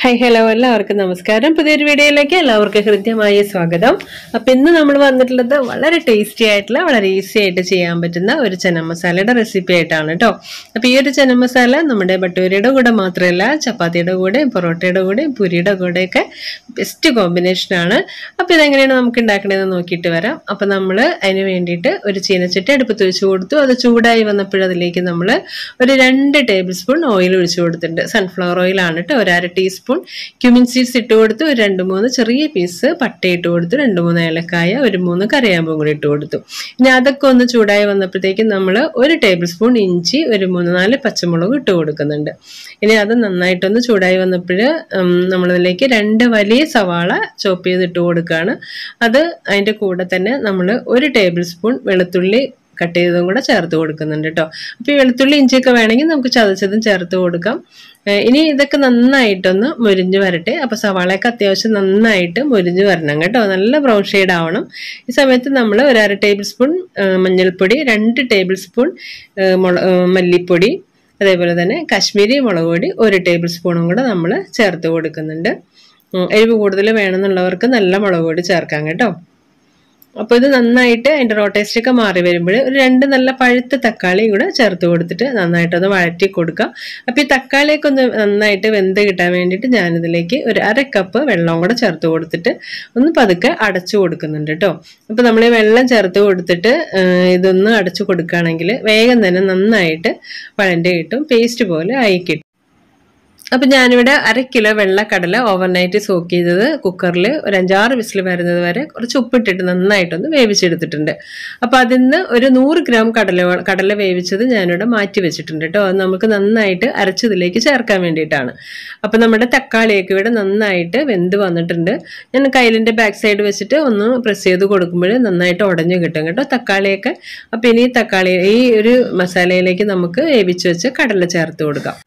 high hello എല്ലാവർക്കും നമസ്കാരം പുതിയൊരു വീഡിയോയിലേക്ക് എല്ലാവർക്കും ഹൃദ്യമായ സ്വാഗതം അപ്പം ഇന്ന് നമ്മൾ വന്നിട്ടുള്ളത് വളരെ ടേസ്റ്റി ആയിട്ടുള്ള വളരെ ഈസി ആയിട്ട് ചെയ്യാൻ പറ്റുന്ന ഒരു ചന മസാലയുടെ റെസിപ്പി ആയിട്ടാണ് കേട്ടോ അപ്പോൾ ഈ ഒരു ചന മസാല നമ്മുടെ ബട്ടൂരിയുടെ കൂടെ മാത്രമല്ല ചപ്പാത്തിയുടെ കൂടെ പൊറോട്ടയുടെ കൂടെ പുരിയുടെ കൂടെയൊക്കെ ബെസ്റ്റ് കോമ്പിനേഷനാണ് അപ്പോൾ ഇതെങ്ങനെയാണ് നമുക്ക് ഉണ്ടാക്കണതെന്ന് നോക്കിയിട്ട് വരാം അപ്പം നമ്മൾ അതിന് വേണ്ടിയിട്ട് ഒരു ചീനച്ചട്ടി അടുപ്പത്ത് വെച്ച് കൊടുത്തു അത് ചൂടായി വന്നപ്പോഴതിലേക്ക് നമ്മൾ ഒരു രണ്ട് ടേബിൾ സ്പൂൺ ഓയിൽ ഒഴിച്ചു കൊടുത്തിട്ടുണ്ട് സൺഫ്ലവർ ഓയിലാണ് കേട്ടോ ഒരു അര ടീസ്പൂൺ ടീസ്പൂൺ ക്യുമിൻ സീഡ്സ് ഇട്ട് കൊടുത്ത് ഒരു രണ്ട് മൂന്ന് ചെറിയ പീസ് പട്ട ഇട്ട് കൊടുത്ത് രണ്ട് മൂന്ന് ഏലക്കായ ഒരു മൂന്ന് കറിയാമ്പും കൂടി ഇട്ട് കൊടുത്തു ഇനി അതൊക്കെ ഒന്ന് ചൂടായി വന്നപ്പോഴത്തേക്കും നമ്മൾ ഒരു ടേബിൾ സ്പൂൺ ഇഞ്ചി ഒരു മൂന്ന് നാല് പച്ചമുളക് ഇട്ട് കൊടുക്കുന്നുണ്ട് ഇനി അത് നന്നായിട്ടൊന്ന് ചൂടായി വന്നപ്പോൾ നമ്മളതിലേക്ക് രണ്ട് വലിയ സവാള ചോപ്പ് ഇട്ട് കൊടുക്കുകയാണ് അത് അതിൻ്റെ കൂടെ തന്നെ നമ്മൾ ഒരു ടേബിൾ സ്പൂൺ വെളുത്തുള്ളി കട്ട് ചെയ്തതും കൂടെ ചേർത്ത് കൊടുക്കുന്നുണ്ട് കേട്ടോ അപ്പോൾ ഈ വെളുത്തുള്ളി ഇഞ്ചിയൊക്കെ വേണമെങ്കിൽ നമുക്ക് ചതച്ചതും ചേർത്ത് കൊടുക്കാം ഇനി ഇതൊക്കെ നന്നായിട്ടൊന്ന് മുരിഞ്ഞ് വരട്ടെ അപ്പോൾ സവാളയൊക്കെ അത്യാവശ്യം നന്നായിട്ട് മുരിഞ്ഞ് വരണം കേട്ടോ നല്ല ബ്രൗൺ ഷെയ്ഡ് ആവണം ഈ സമയത്ത് നമ്മൾ ഒരു അര ടേബിൾ സ്പൂൺ മഞ്ഞൾപ്പൊടി രണ്ട് ടേബിൾ സ്പൂൺ മല്ലിപ്പൊടി അതേപോലെ തന്നെ കാശ്മീരി മുളക് പൊടി ഒരു ടേബിൾ സ്പൂണും കൂടെ നമ്മൾ ചേർത്ത് കൊടുക്കുന്നുണ്ട് എരിവ് കൂടുതൽ വേണമെന്നുള്ളവർക്ക് നല്ല മുളക് പൊടി ചേർക്കാം കേട്ടോ അപ്പോൾ ഇത് നന്നായിട്ട് അതിൻ്റെ റോട്ടേസ്റ്റൊക്കെ മാറി വരുമ്പോൾ ഒരു രണ്ട് നല്ല പഴുത്ത തക്കാളി കൂടെ ചേർത്ത് കൊടുത്തിട്ട് നന്നായിട്ടൊന്ന് വഴറ്റി കൊടുക്കുക അപ്പോൾ ഈ തക്കാളിയൊക്കെ ഒന്ന് നന്നായിട്ട് വെന്ത് കിട്ടാൻ വേണ്ടിയിട്ട് ഞാനിതിലേക്ക് ഒരു അര കപ്പ് വെള്ളം കൂടെ ചേർത്ത് കൊടുത്തിട്ട് ഒന്ന് പതുക്കെ അടച്ചു കൊടുക്കുന്നുണ്ട് കേട്ടോ അപ്പോൾ നമ്മൾ ഈ വെള്ളം ചേർത്ത് കൊടുത്തിട്ട് ഇതൊന്ന് അടച്ചു കൊടുക്കുകയാണെങ്കിൽ വേഗം തന്നെ നന്നായിട്ട് വഴൻ്റെ കിട്ടും പേസ്റ്റ് പോലെ ആയി കിട്ടും അപ്പം ഞാനിവിടെ അര കിലോ വെള്ളക്കടല ഓവർനൈറ്റ് സോക്ക് ചെയ്തത് കുക്കറിൽ ഒരു അഞ്ചാറ് വിസിൽ വരുന്നത് വരെ കുറച്ച് ഉപ്പിട്ടിട്ട് നന്നായിട്ടൊന്ന് വേവിച്ചെടുത്തിട്ടുണ്ട് അപ്പം അതിൽ നിന്ന് ഒരു നൂറ് ഗ്രാം കടല കടല വേവിച്ചത് ഞാനിവിടെ മാറ്റി വെച്ചിട്ടുണ്ട് കേട്ടോ അത് നമുക്ക് നന്നായിട്ട് അരച്ചതിലേക്ക് ചേർക്കാൻ വേണ്ടിയിട്ടാണ് അപ്പം നമ്മുടെ തക്കാളിയൊക്കെ ഇവിടെ നന്നായിട്ട് വെന്ത് വന്നിട്ടുണ്ട് ഞാൻ കയ്യിലിൻ്റെ ബാക്ക് സൈഡ് വെച്ചിട്ട് ഒന്ന് പ്രസ് ചെയ്ത് കൊടുക്കുമ്പോൾ നന്നായിട്ട് ഉടഞ്ഞു കിട്ടും കേട്ടോ തക്കാളിയൊക്കെ അപ്പം ഇനി തക്കാളി ഈ ഒരു മസാലയിലേക്ക് നമുക്ക് വേവിച്ച് വെച്ച് കടല ചേർത്ത് കൊടുക്കാം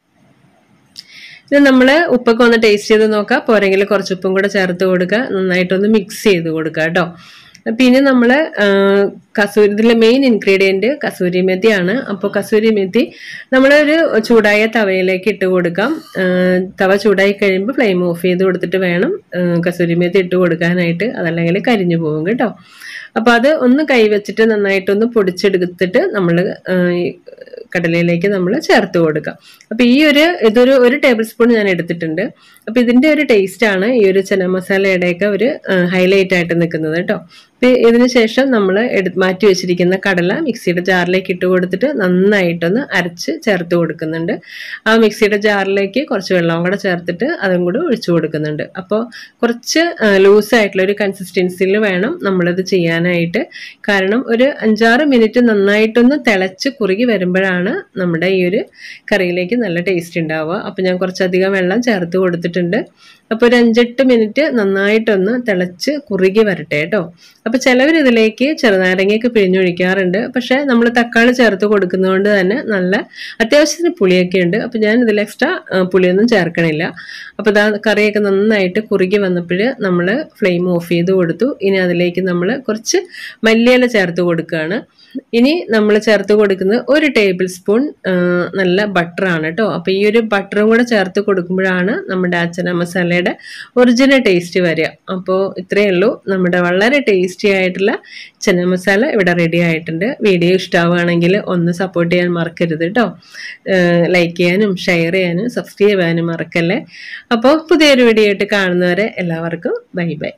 ഇത് നമ്മൾ ഉപ്പൊക്കെ ഒന്ന് ടേസ്റ്റ് ചെയ്ത് നോക്കുക പോരെങ്കിൽ കുറച്ച് ഉപ്പും കൂടെ ചേർത്ത് കൊടുക്കുക നന്നായിട്ടൊന്ന് മിക്സ് ചെയ്ത് കൊടുക്കുക കേട്ടോ പിന്നെ നമ്മൾ കസൂരി ഇതിലെ മെയിൻ ഇൻഗ്രീഡിയൻറ്റ് കസൂരി മെത്തിയാണ് അപ്പോൾ കസൂരി മെത്തി നമ്മളൊരു ചൂടായ തവയിലേക്ക് ഇട്ട് കൊടുക്കാം തവ ചൂടായി കഴിയുമ്പോൾ ഫ്ലെയിം ഓഫ് ചെയ്ത് കൊടുത്തിട്ട് വേണം കസൂരി മെത്തി ഇട്ട് കൊടുക്കാനായിട്ട് അതല്ലെങ്കിൽ കരിഞ്ഞു പോകും കേട്ടോ അപ്പൊ അത് ഒന്ന് കൈവച്ചിട്ട് നന്നായിട്ടൊന്ന് പൊടിച്ചെടുത്തിട്ട് നമ്മൾ കടലയിലേക്ക് നമ്മൾ ചേർത്ത് കൊടുക്കാം അപ്പൊ ഈ ഒരു ഇതൊരു ഒരു ടേബിൾ സ്പൂൺ ഞാൻ എടുത്തിട്ടുണ്ട് അപ്പൊ ഇതിന്റെ ഒരു ആണ് ഈ ഒരു ചന മസാലയുടെയൊക്കെ ഒരു ഹൈലൈറ്റ് ആയിട്ട് നിൽക്കുന്നത് കേട്ടോ ഇതിന് ശേഷം നമ്മൾ എടു മാറ്റി വെച്ചിരിക്കുന്ന കടല മിക്സിയുടെ ജാറിലേക്ക് ഇട്ട് കൊടുത്തിട്ട് നന്നായിട്ടൊന്ന് അരച്ച് ചേർത്ത് കൊടുക്കുന്നുണ്ട് ആ മിക്സിയുടെ ജാറിലേക്ക് കുറച്ച് വെള്ളവും കൂടെ ചേർത്തിട്ട് അതും കൂടെ ഒഴിച്ചു കൊടുക്കുന്നുണ്ട് അപ്പോൾ കുറച്ച് ലൂസായിട്ടുള്ള ഒരു കൺസിസ്റ്റൻസിയിൽ വേണം നമ്മളത് ചെയ്യാനായിട്ട് കാരണം ഒരു അഞ്ചാറ് മിനിറ്റ് നന്നായിട്ടൊന്ന് തിളച്ച് കുറുകി വരുമ്പോഴാണ് നമ്മുടെ ഈ ഒരു കറിയിലേക്ക് നല്ല ടേസ്റ്റ് ഉണ്ടാവുക അപ്പോൾ ഞാൻ കുറച്ചധികം വെള്ളം ചേർത്ത് കൊടുത്തിട്ടുണ്ട് അപ്പോൾ ഒരു അഞ്ചെട്ട് മിനിറ്റ് നന്നായിട്ടൊന്ന് തിളച്ച് കുറുകി വരട്ടെ കേട്ടോ അപ്പോൾ ചിലവർ ഇതിലേക്ക് ചെറുനാരങ്ങയൊക്കെ പിഴിഞ്ഞൊഴിക്കാറുണ്ട് പക്ഷേ നമ്മൾ തക്കാളി ചേർത്ത് കൊടുക്കുന്നതുകൊണ്ട് തന്നെ നല്ല അത്യാവശ്യത്തിന് പുളിയൊക്കെ ഉണ്ട് അപ്പോൾ ഞാൻ ഇതിൽ എക്സ്ട്രാ പുളിയൊന്നും ചേർക്കണില്ല അപ്പോൾ ഇതാ കറിയൊക്കെ നന്നായിട്ട് കുറുകി വന്നപ്പോൾ നമ്മൾ ഫ്ലെയിം ഓഫ് ചെയ്ത് കൊടുത്തു ഇനി അതിലേക്ക് നമ്മൾ കുറച്ച് മല്ലിയില ചേർത്ത് കൊടുക്കുകയാണ് ഇനി നമ്മൾ ചേർത്ത് കൊടുക്കുന്നത് ഒരു ടേബിൾ സ്പൂൺ നല്ല ബട്ടറാണ് കേട്ടോ അപ്പോൾ ഈ ഒരു ബട്ടറും കൂടെ ചേർത്ത് കൊടുക്കുമ്പോഴാണ് നമ്മുടെ അച്ഛന മസാല മസാലയുടെ ഒറിജിനൽ ടേസ്റ്റ് വരിക അപ്പോൾ ഇത്രയേ ഉള്ളൂ നമ്മുടെ വളരെ ടേസ്റ്റി ആയിട്ടുള്ള ചെന്ന മസാല ഇവിടെ റെഡി ആയിട്ടുണ്ട് വീഡിയോ ഇഷ്ടമാവുകയാണെങ്കിൽ ഒന്ന് സപ്പോർട്ട് ചെയ്യാൻ മറക്കരുത് കേട്ടോ ലൈക്ക് ചെയ്യാനും ഷെയർ ചെയ്യാനും സബ്സ്ക്രൈബ് ചെയ്യാനും മറക്കല്ലേ അപ്പോൾ പുതിയൊരു വീഡിയോ ആയിട്ട് കാണുന്നവരെ എല്ലാവർക്കും ബൈ ബൈ